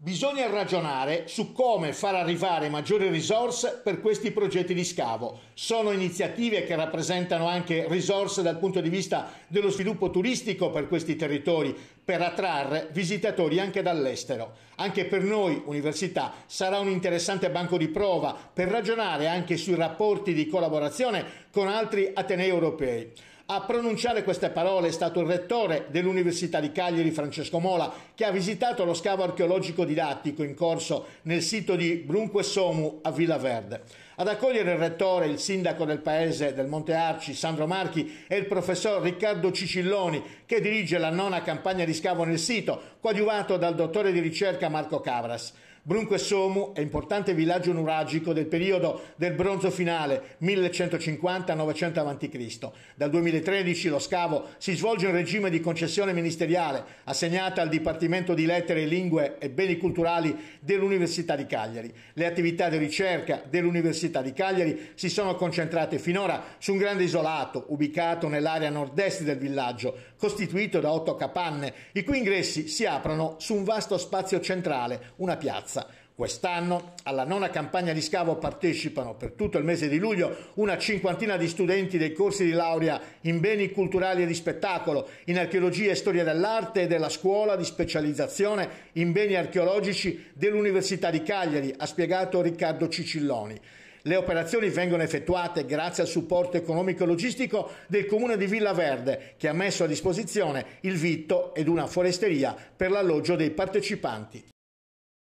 Bisogna ragionare su come far arrivare maggiori risorse per questi progetti di scavo. Sono iniziative che rappresentano anche risorse dal punto di vista dello sviluppo turistico per questi territori, per attrarre visitatori anche dall'estero. Anche per noi, università, sarà un interessante banco di prova per ragionare anche sui rapporti di collaborazione con altri Atenei europei. A pronunciare queste parole è stato il rettore dell'Università di Cagliari, Francesco Mola, che ha visitato lo scavo archeologico didattico in corso nel sito di Brunque Somu a Villa Verde. Ad accogliere il rettore, il sindaco del paese del Monte Arci, Sandro Marchi, e il professor Riccardo Cicilloni, che dirige la nona campagna di scavo nel sito, coadiuvato dal dottore di ricerca Marco Cavras. Brunque Somu è importante villaggio nuragico del periodo del bronzo finale 1150-900 a.C. Dal 2013 lo scavo si svolge in regime di concessione ministeriale assegnata al Dipartimento di Lettere, Lingue e Beni Culturali dell'Università di Cagliari. Le attività di ricerca dell'Università di Cagliari si sono concentrate finora su un grande isolato ubicato nell'area nord-est del villaggio, costituito da otto capanne, i cui ingressi si aprono su un vasto spazio centrale, una piazza piazza. Quest'anno alla nona campagna di scavo partecipano per tutto il mese di luglio una cinquantina di studenti dei corsi di laurea in beni culturali e di spettacolo, in archeologia e storia dell'arte e della scuola di specializzazione in beni archeologici dell'Università di Cagliari, ha spiegato Riccardo Cicilloni. Le operazioni vengono effettuate grazie al supporto economico e logistico del comune di Villa Verde, che ha messo a disposizione il vitto ed una foresteria per l'alloggio dei partecipanti.